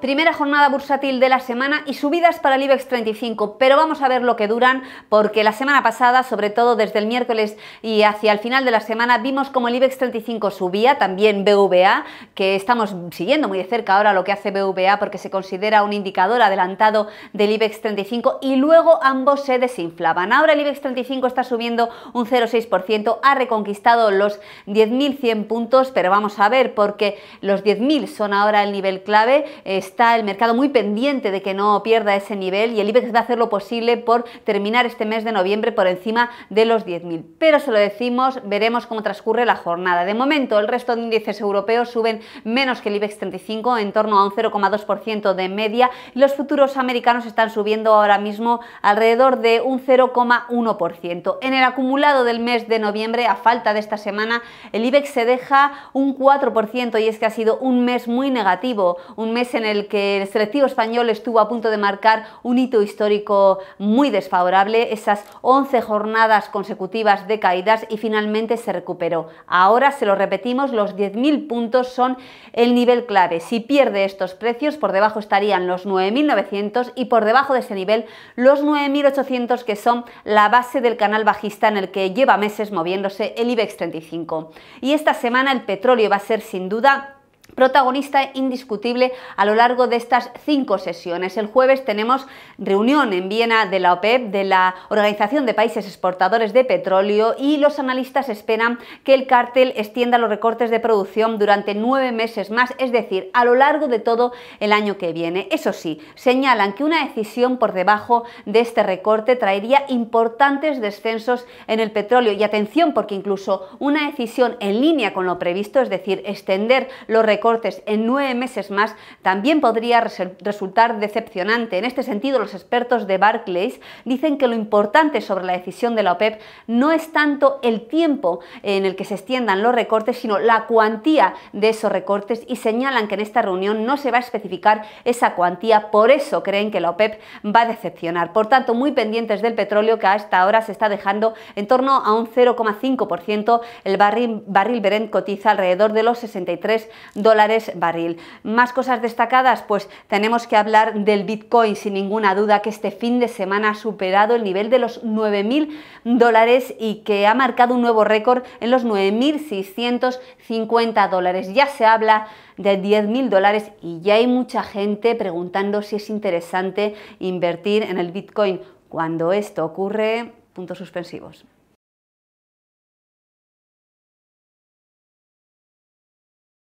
Primera jornada bursátil de la semana y subidas para el IBEX 35, pero vamos a ver lo que duran porque la semana pasada, sobre todo desde el miércoles y hacia el final de la semana, vimos como el IBEX 35 subía, también BVA, que estamos siguiendo muy de cerca ahora lo que hace BVA porque se considera un indicador adelantado del IBEX 35 y luego ambos se desinflaban. Ahora el IBEX 35 está subiendo un 0,6%, ha reconquistado los 10.100 puntos, pero vamos a ver porque los 10.000 son ahora el nivel clave. Eh, está el mercado muy pendiente de que no pierda ese nivel y el IBEX va a hacer lo posible por terminar este mes de noviembre por encima de los 10.000. Pero se lo decimos, veremos cómo transcurre la jornada. De momento, el resto de índices europeos suben menos que el IBEX 35, en torno a un 0,2% de media. Los futuros americanos están subiendo ahora mismo alrededor de un 0,1%. En el acumulado del mes de noviembre, a falta de esta semana, el IBEX se deja un 4% y es que ha sido un mes muy negativo, un mes en el el que el selectivo español estuvo a punto de marcar un hito histórico muy desfavorable, esas 11 jornadas consecutivas de caídas y finalmente se recuperó. Ahora, se lo repetimos, los 10.000 puntos son el nivel clave. Si pierde estos precios, por debajo estarían los 9.900 y por debajo de ese nivel los 9.800 que son la base del canal bajista en el que lleva meses moviéndose el IBEX 35. Y esta semana el petróleo va a ser sin duda protagonista indiscutible a lo largo de estas cinco sesiones. El jueves tenemos reunión en Viena de la OPEP, de la Organización de Países Exportadores de Petróleo, y los analistas esperan que el cártel extienda los recortes de producción durante nueve meses más, es decir, a lo largo de todo el año que viene. Eso sí, señalan que una decisión por debajo de este recorte traería importantes descensos en el petróleo. Y atención, porque incluso una decisión en línea con lo previsto, es decir, extender los recortes recortes en nueve meses más también podría resultar decepcionante. En este sentido, los expertos de Barclays dicen que lo importante sobre la decisión de la OPEP no es tanto el tiempo en el que se extiendan los recortes, sino la cuantía de esos recortes y señalan que en esta reunión no se va a especificar esa cuantía, por eso creen que la OPEP va a decepcionar. Por tanto, muy pendientes del petróleo que hasta ahora se está dejando en torno a un 0,5%. El barril, barril Berend cotiza alrededor de los 63 dólares barril. Más cosas destacadas, pues tenemos que hablar del Bitcoin sin ninguna duda que este fin de semana ha superado el nivel de los 9.000 dólares y que ha marcado un nuevo récord en los 9.650 dólares. Ya se habla de 10.000 dólares y ya hay mucha gente preguntando si es interesante invertir en el Bitcoin. Cuando esto ocurre, puntos suspensivos.